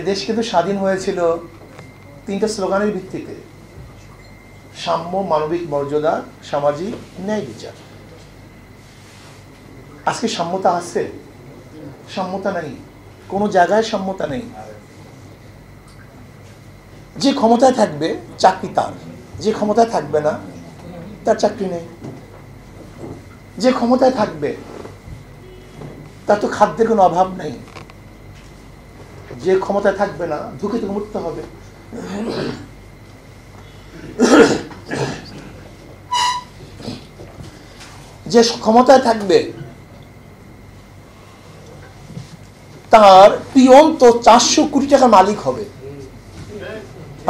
এদেশ কিন্তু স্বাধীন হয়েছিল তিনটা স্লোগানের ভিত্তিতে সাম্য মানবিক মর্যাদা সামাজিক ন্যায় বিচার আজকে সাম্যতা আছে সাম্যতা নেই কোনো জায়গায় সাম্যতা নেই যে ক্ষমতায় থাকবে চাকরি তার যে ক্ষমতায় থাকবে না তার চাকরি নেই যে ক্ষমতায় থাকবে তার তো খাদ্যের কোনো অভাব নেই যে ক্ষমতায় থাকবে না দুঃখে থেকে উঠতে হবে যে ক্ষমতায় থাকবে তার পিয়ন তো চারশো কোটি টাকার মালিক হবে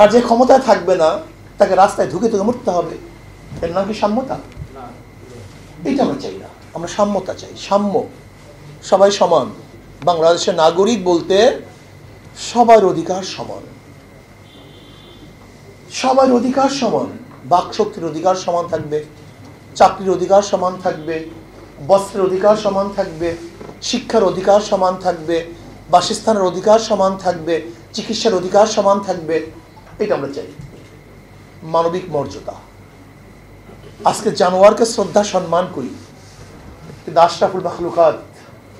আর যে ক্ষমতায় থাকবে না তাকে রাস্তায় ঢুকে ঢুকে মরতে হবে এর নাম কি সাম্যতা এটা আমরা চাই না আমরা সাম্যতা চাই সাম্য সবাই সমান বাংলাদেশের নাগরিক বলতে সবার অধিকার সমান সবার অধিকার সমান বাকশক্তির অধিকার সমান থাকবে চাকরির অধিকার সমান থাকবে বস্ত্রের অধিকার সমান থাকবে শিক্ষার অধিকার সমান থাকবে বাসস্থানের অধিকার সমান থাকবে চিকিৎসার অধিকার সমান থাকবে এটা আমরা চাই মানবিক মর্যাদা আজকে জানোয়ারকে শ্রদ্ধা সম্মান করি কিন্তু আশরাফুল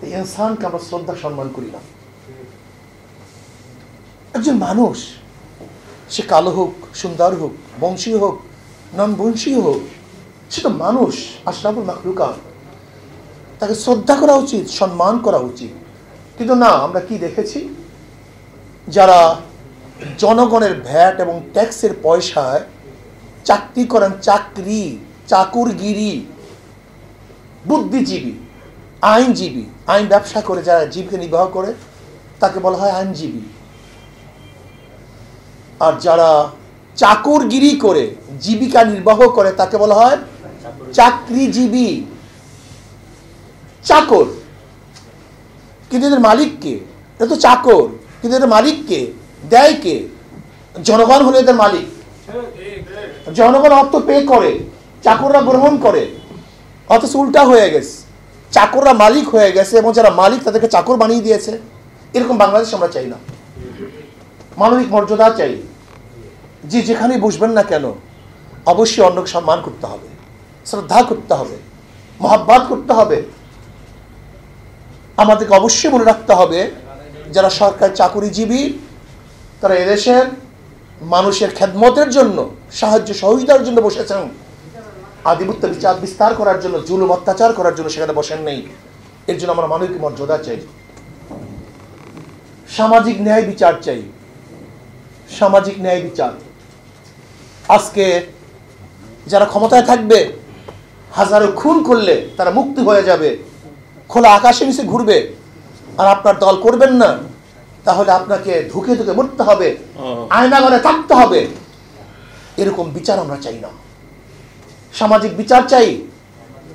এই ইনসানকে আমরা শ্রদ্ধা সম্মান করি না একজন মানুষ সে কালো হোক সুন্দর হোক বংশীয় হোক নন বংশীয় হোক সে তো মানুষ আশরাফুল মাকলুকা তাকে শ্রদ্ধা করা উচিত সম্মান করা উচিত কিন্তু না আমরা কি দেখেছি যারা জনগণের ভ্যাট এবং ট্যাক্সের পয়সায় চাকরি করেন চাকরি চাকুরগিরি বুদ্ধিজীবী আইনজীবী আইন ব্যবসা করে যারা জীবকে নির্বাহ করে তাকে বলা হয় আইনজীবী আর যারা চাকরগিরি করে জীবিকা নির্বাহ করে তাকে বলা হয় চাকরিজীবী চাকর কিন্তু এদের মালিককে এটা তো চাকর কিন্তু এদের মালিককে দেয় কে জনগণ হলে এদের মালিক জনগণ অর্থ পে করে চাকররা গ্রহণ করে অথচ উল্টা হয়ে গেছে চাকররা মালিক হয়ে গেছে এবং যারা মালিক তাদেরকে চাকর বানিয়ে দিয়েছে এরকম বাংলাদেশ আমরা চাই না মানবিক মর্যাদা চাই যে যেখানে বসবেন না কেন অবশ্যই অন্যকে সম্মান করতে হবে শ্রদ্ধা করতে হবে মহাব্বাত করতে হবে আমাদেরকে অবশ্যই মনে রাখতে হবে যারা সরকার চাকুরিজীবী তারা এদেশের মানুষের খেদমতের জন্য সাহায্য সহযোগিতার জন্য বসেছেন আধিপত্য বিচার বিস্তার করার জন্য জুলুম অত্যাচার করার জন্য সেখানে বসেন নেই এর জন্য আমরা মানবিক মর্যাদা চাই সামাজিক ন্যায় বিচার চাই সামাজিক ন্যায় বিচার আজকে যারা ক্ষমতায় থাকবে হাজারো খুন করলে তারা মুক্তি হয়ে যাবে খোলা আকাশে নিচে ঘুরবে আর আপনার দল করবেন না তাহলে আপনাকে ধুকে ধুকে মরতে হবে আয়নাগরে থাকতে হবে এরকম বিচার আমরা চাই না সামাজিক বিচার চাই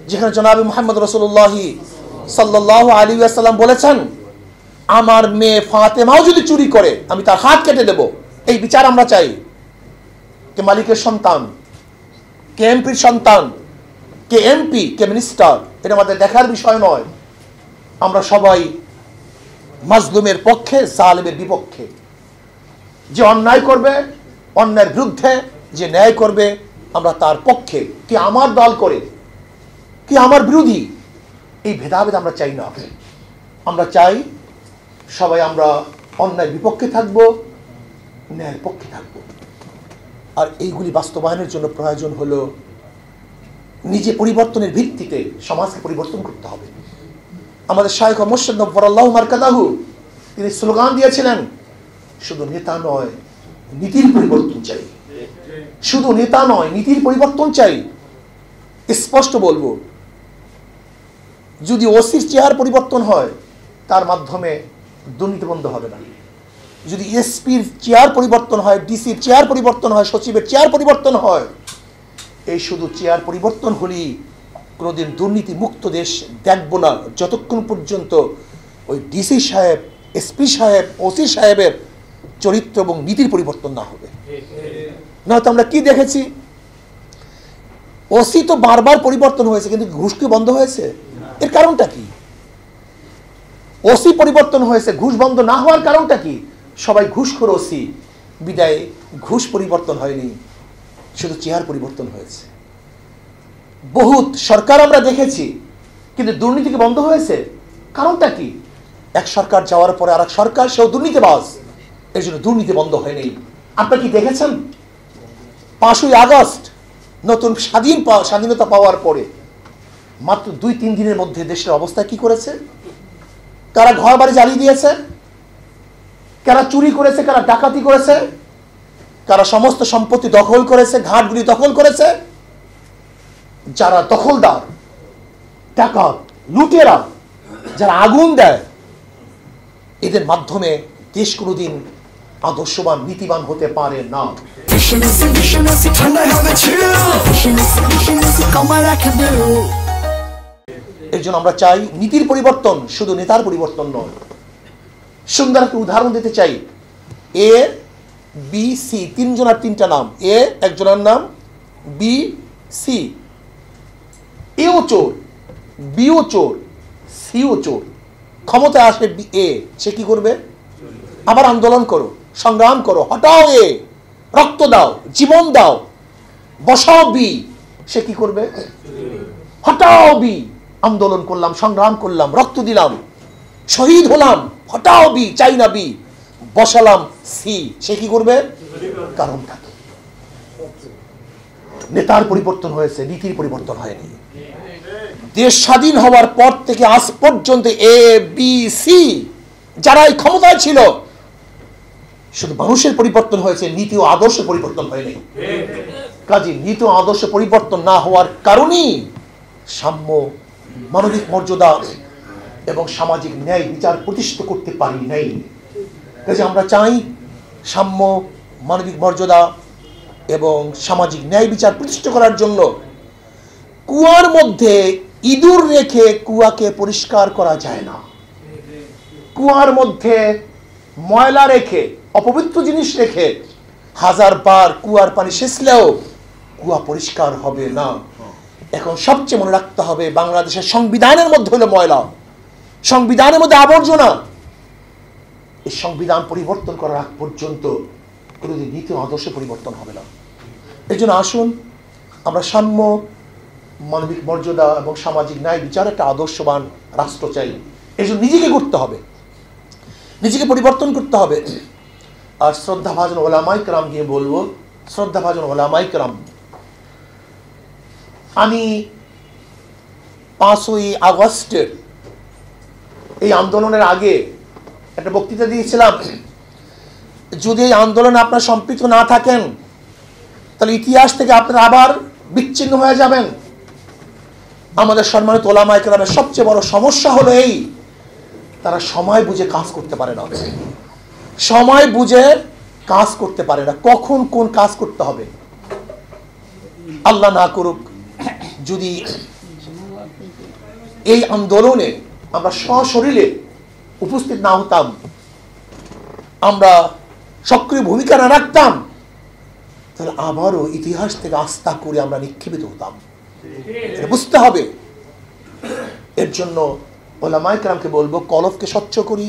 যেখানে জনাবি মোহাম্মদ রসুল্লাহি সাল্লাহ আলী আসাল্লাম বলেছেন আমার মেয়ে ফাতেমাও যদি চুরি করে আমি তার হাত কেটে দেবো এই বিচার আমরা চাই কে মালিকের সন্তান কে এমপির সন্তান কে এমপি কে মিনিস্টার এটা আমাদের দেখার বিষয় নয় আমরা সবাই মাজলুমের পক্ষে জালেমের বিপক্ষে যে অন্যায় করবে অন্যায়ের বিরুদ্ধে যে ন্যায় করবে আমরা তার পক্ষে কি আমার দল করে কি আমার বিরোধী এই ভেদাভেদ আমরা চাই না আমরা চাই সবাই আমরা অন্যায় বিপক্ষে থাকবো অন্যায়ের পক্ষে থাকব আর এইগুলি বাস্তবায়নের জন্য প্রয়োজন হল নিজে পরিবর্তনের ভিত্তিতে সমাজকে পরিবর্তন করতে হবে আমাদের শায়ক মোর্শেদ তিনি স্লোগান দিয়েছিলেন শুধু নেতা নয় নীতির পরিবর্তন চাই শুধু নেতা নয় নীতির পরিবর্তন চাই স্পষ্ট বলবো যদি ওসির চেহার পরিবর্তন হয় তার মাধ্যমে দুর্নীতি বন্ধ হবে না যদি এসপির চেয়ার পরিবর্তন হয় ডিসির চেয়ার পরিবর্তন হয় সচিবের চেয়ার পরিবর্তন হয় এই শুধু চেয়ার পরিবর্তন হলেই কোনোদিন দুর্নীতি মুক্ত দেশ দেখব না যতক্ষণ পর্যন্ত ওই ডিসি সাহেব এসপি সাহেব ওসি সাহেবের চরিত্র এবং নীতির পরিবর্তন না হবে নয়তো আমরা কি দেখেছি ওসি তো বারবার পরিবর্তন হয়েছে কিন্তু ঘুষ কি বন্ধ হয়েছে এর কারণটা কি ওসি পরিবর্তন হয়েছে ঘুষ বন্ধ না হওয়ার কারণটা কি সবাই ঘুষখোর ওসি বিদায় ঘুষ পরিবর্তন হয়নি শুধু চেহার পরিবর্তন হয়েছে বহুত সরকার আমরা দেখেছি কিন্তু দুর্নীতি বন্ধ হয়েছে কারণটা কি এক সরকার যাওয়ার পরে আর এক সরকার সেও দুর্নীতি বাস এর জন্য দুর্নীতি বন্ধ হয়নি আপনারা কি দেখেছেন পাঁচই আগস্ট নতুন স্বাধীন স্বাধীনতা পাওয়ার পরে মাত্র দুই তিন দিনের মধ্যে দেশের অবস্থা কি করেছে তারা ঘর বাড়ি জ্বালিয়ে দিয়েছে কারা চুরি করেছে কারা ডাকাতি করেছে কারা সমস্ত সম্পত্তি দখল করেছে ঘাটগুলি দখল করেছে যারা দখলদার ডাকাত লুটেরা যারা আগুন দেয় এদের মাধ্যমে দেশ কোনোদিন আদর্শবান নীতিবান হতে পারে না এর জন্য আমরা চাই নীতির পরিবর্তন শুধু নেতার পরিবর্তন নয় সুন্দর একটা উদাহরণ দিতে চাই এ বি সি তিনজনের তিনটা নাম এ একজনের নাম বি সি এও চোর বিও চোর সিও চোর ক্ষমতায় আসে এ সে কি করবে আবার আন্দোলন করো সংগ্রাম করো হটাও এ রক্ত দাও জীবন দাও বসাও বি সে কি করবে হটাও বি আন্দোলন করলাম সংগ্রাম করলাম রক্ত দিলাম শহীদ হলাম হটাও বি চাই না বি বসালাম সি সে কি করবে কারণটা কি নেতার পরিবর্তন হয়েছে নীতির পরিবর্তন হয়নি দেশ স্বাধীন হওয়ার পর থেকে আজ পর্যন্ত এ বি সি যারা এই ক্ষমতায় ছিল শুধু মানুষের পরিবর্তন হয়েছে নীতি ও আদর্শ পরিবর্তন হয়নি কাজে নীতি ও আদর্শ পরিবর্তন না হওয়ার কারণেই সাম্য মানবিক মর্যাদা এবং সামাজিক ন্যায় বিচার প্রতিষ্ঠিত করতে পারি নাই কাজে আমরা চাই সাম্য মানবিক মর্যাদা এবং সামাজিক ন্যায় বিচার প্রতিষ্ঠা করার জন্য কুয়ার মধ্যে ইঁদুর রেখে কুয়াকে পরিষ্কার করা যায় না কুয়ার মধ্যে ময়লা রেখে অপবিত্র জিনিস রেখে হাজার বার কুয়ার পানি সেচলেও কুয়া পরিষ্কার হবে না এখন সবচেয়ে মনে রাখতে হবে বাংলাদেশের সংবিধানের মধ্যে হলো ময়লা সংবিধানের মধ্যে আবর্জনা এই সংবিধান পরিবর্তন করার আগ পর্যন্ত কোনোদিন নীতি আদর্শে পরিবর্তন হবে না এই জন্য আসুন আমরা সাম্য মানবিক মর্যাদা এবং সামাজিক ন্যায় বিচার একটা আদর্শবান রাষ্ট্র চাই এই জন্য নিজেকে করতে হবে নিজেকে পরিবর্তন করতে হবে আর শ্রদ্ধাভাজন ওলামাই ক্রাম নিয়ে বলবো শ্রদ্ধাভাজন ওলামাই ক্রাম আমি পাঁচই আগস্টের এই আন্দোলনের আগে একটা বক্তৃতা দিয়েছিলাম যদি এই আন্দোলনে আপনার সম্পৃক্ত না থাকেন তাহলে ইতিহাস থেকে আপনারা আবার বিচ্ছিন্ন হয়ে যাবেন আমাদের সম্মানিত ওলামায় কেরামের সবচেয়ে বড় সমস্যা হলো এই তারা সময় বুঝে কাজ করতে পারে না সময় বুঝে কাজ করতে পারে না কখন কোন কাজ করতে হবে আল্লাহ না করুক যদি এই আন্দোলনে আমরা সশরীরে উপস্থিত না হতাম আমরা সক্রিয় ভূমিকা না রাখতাম তাহলে আবারও ইতিহাস থেকে আস্থা করে আমরা নিক্ষেপিত হতাম বুঝতে হবে এর জন্য ওলামাইকরামকে বলবো কলফকে স্বচ্ছ করি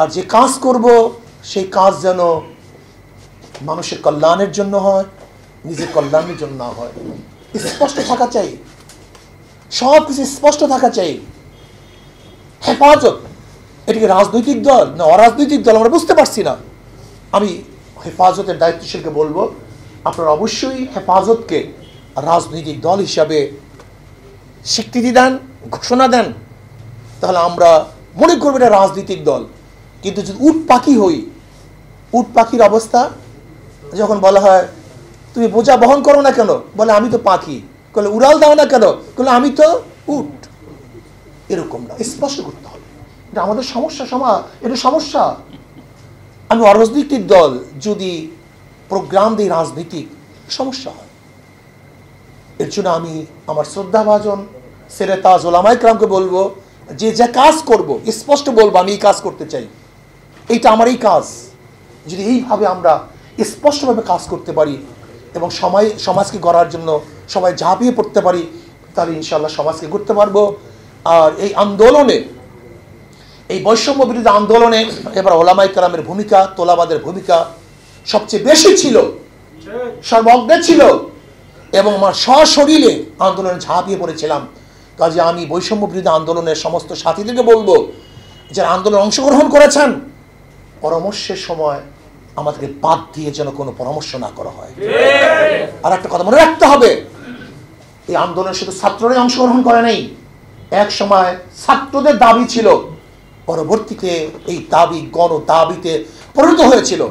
আর যে কাজ করব সেই কাজ যেন মানুষের কল্যাণের জন্য হয় নিজের কল্যাণের জন্য না হয় স্পষ্ট থাকা চাই সব কিছু স্পষ্ট থাকা চাই হেফাজত এটিকে রাজনৈতিক দল না অরাজনৈতিক দল আমরা বুঝতে পারছি না আমি হেফাজতের দায়িত্বশীলকে বলবো আপনারা অবশ্যই হেফাজতকে রাজনৈতিক দল হিসাবে স্বীকৃতি দেন ঘোষণা দেন তাহলে আমরা মনে করবো এটা রাজনৈতিক দল কিন্তু যদি উট পাখি হই উট পাখির অবস্থা যখন বলা হয় তুমি বোঝা বহন করো না কেন বলে আমি তো পাখি বলে উড়াল দাও না কেন বলে আমি তো উট এরকম না স্পষ্ট করতে হবে এটা আমাদের সমস্যা সমা এটা সমস্যা আমি অরাজনীতির দল যদি প্রোগ্রাম দিই রাজনীতিক সমস্যা হয় এর জন্য আমি আমার শ্রদ্ধাভাজন সেরে ওলামাই ওলামাইকরামকে বলবো যে যা কাজ করব স্পষ্ট বলবো আমি এই কাজ করতে চাই এইটা আমার এই কাজ যদি এইভাবে আমরা স্পষ্টভাবে কাজ করতে পারি এবং সময় সমাজকে গড়ার জন্য সবাই ঝাঁপিয়ে পড়তে পারি তাহলে ইনশাল্লাহ সমাজকে করতে পারবো আর এই আন্দোলনে এই বৈষম্য বিরোধী আন্দোলনে এবার ওলামাই কালামের ভূমিকা তোলাবাদের ভূমিকা সবচেয়ে বেশি ছিল সর্বজ্ঞে ছিল এবং আমার সশরীরে আন্দোলনে ঝাঁপিয়ে পড়েছিলাম কাজে আমি বৈষম্য বিরোধী আন্দোলনের সমস্ত সাথীদেরকে বলবো যারা আন্দোলনে অংশগ্রহণ করেছেন পরামর্শের সময় আমাদেরকে বাদ দিয়ে যেন কোনো পরামর্শ না করা হয় আর একটা কথা মনে রাখতে হবে এই আন্দোলনের শুধু ছাত্ররাই অংশগ্রহণ করে নেই এক সময় ছাত্রদের দাবি ছিল পরবর্তীতে এই দাবি গণ দাবিতে পরিণত হয়েছিল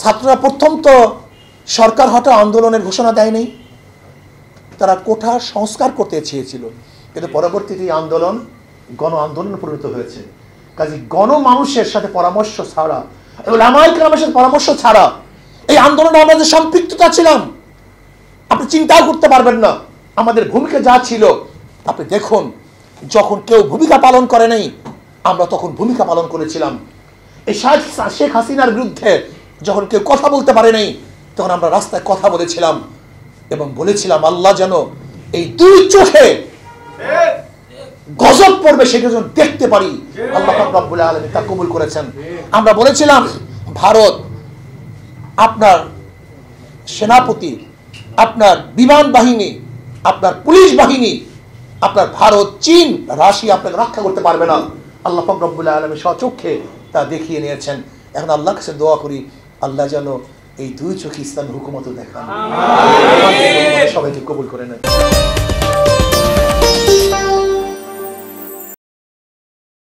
ছাত্ররা প্রথম তো সরকার হঠাৎ আন্দোলনের ঘোষণা দেয়নি তারা কোঠা সংস্কার করতে চেয়েছিল কিন্তু পরবর্তীতে এই আন্দোলন গণ আন্দোলনে পরিণত হয়েছে কাজে গণ মানুষের সাথে পরামর্শ ছাড়া এবং রামায়িক রামের সাথে পরামর্শ ছাড়া এই আন্দোলনে আমরা যে সম্পৃক্ততা ছিলাম আপনি চিন্তাও করতে পারবেন না আমাদের ভূমিকা যা ছিল আপনি দেখুন যখন কেউ ভূমিকা পালন করে নাই আমরা তখন ভূমিকা পালন করেছিলাম এই শেখ হাসিনার বিরুদ্ধে যখন কেউ কথা বলতে পারে নাই তখন আমরা রাস্তায় কথা বলেছিলাম এবং বলেছিলাম আল্লাহ যেন এই দুই চোখে গজব পড়বে সেটা যেন দেখতে পারি আল্লাহ বলে আলম তা কবুল করেছেন আমরা বলেছিলাম ভারত আপনার সেনাপতি আপনার বিমান বাহিনী আপনার পুলিশ বাহিনী আপনার ভারত চীন রাশিয়া আপনাকে রক্ষা করতে পারবে না আল্লাহ ফকরবুল্লাহ আলমী স্বচক্ষে তা দেখিয়ে নিয়েছেন এখন আল্লাহ কাছে দোয়া করি আল্লাহ যেন এই দুই চোখ ইসলাম হুকুমত দেখান সবাইকে কবুল করে নেন